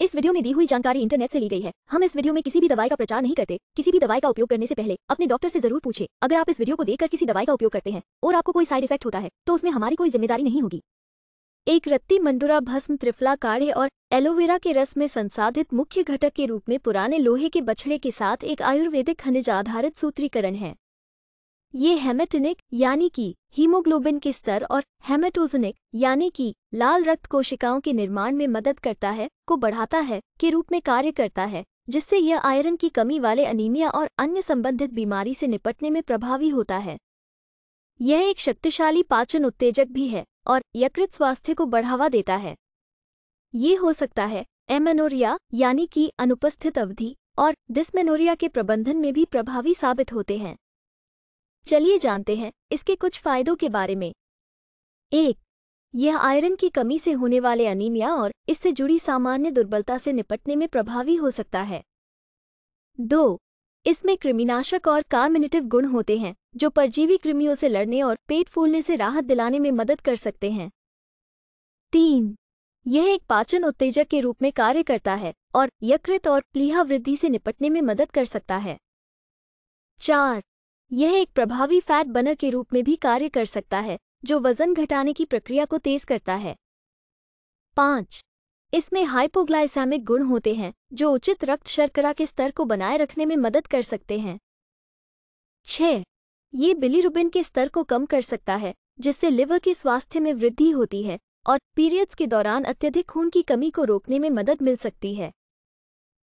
इस वीडियो में दी हुई जानकारी इंटरनेट से ली गई है हम इस वीडियो में किसी भी दवाई का प्रचार नहीं करते किसी भी दवाई का उपयोग करने से पहले अपने डॉक्टर से जरूर पूछे अगर आप इस वीडियो को देखकर किसी दवाई का उपयोग करते हैं और आपको कोई साइड इफेक्ट होता है तो उसमें हमारी कोई जिम्मेदारी नहीं होगी एक रत्ती मंडूरा भस्म त्रिफला काढ़े और एलोवेरा के रस में संसाधित मुख्य घटक के रूप में पुराने लोहे के बछड़े के साथ एक आयुर्वेदिक खनिज आधारित सूत्रीकरण है ये हेमेटिनिक यानी कि हीमोग्लोबिन के स्तर और हेमेटोजनिक यानी कि लाल रक्त कोशिकाओं के निर्माण में मदद करता है को बढ़ाता है के रूप में कार्य करता है जिससे यह आयरन की कमी वाले अनीमिया और अन्य संबंधित बीमारी से निपटने में प्रभावी होता है यह एक शक्तिशाली पाचन उत्तेजक भी है और यकृत स्वास्थ्य को बढ़ावा देता है ये हो सकता है एमेनोरिया यानी कि अनुपस्थित अवधि और डिस्मेनोरिया के प्रबंधन में भी प्रभावी साबित होते हैं चलिए जानते हैं इसके कुछ फायदों के बारे में एक यह आयरन की कमी से होने वाले अनीमिया और इससे जुड़ी सामान्य दुर्बलता से निपटने में प्रभावी हो सकता है दो इसमें कृमिनाशक और कार्मिनेटिव गुण होते हैं जो परजीवी कृमियों से लड़ने और पेट फूलने से राहत दिलाने में मदद कर सकते हैं तीन यह एक पाचन उत्तेजक के रूप में कार्य करता है और यकृत और प्लीहा वृद्धि से निपटने में मदद कर सकता है चार यह एक प्रभावी फैट बनर के रूप में भी कार्य कर सकता है जो वजन घटाने की प्रक्रिया को तेज करता है पाँच इसमें हाइपोग्लाइसामिक गुण होते हैं जो उचित रक्त शर्करा के स्तर को बनाए रखने में मदद कर सकते हैं छ ये बिलीरुबिन के स्तर को कम कर सकता है जिससे लिवर के स्वास्थ्य में वृद्धि होती है और पीरियड्स के दौरान अत्यधिक खून की कमी को रोकने में मदद मिल सकती है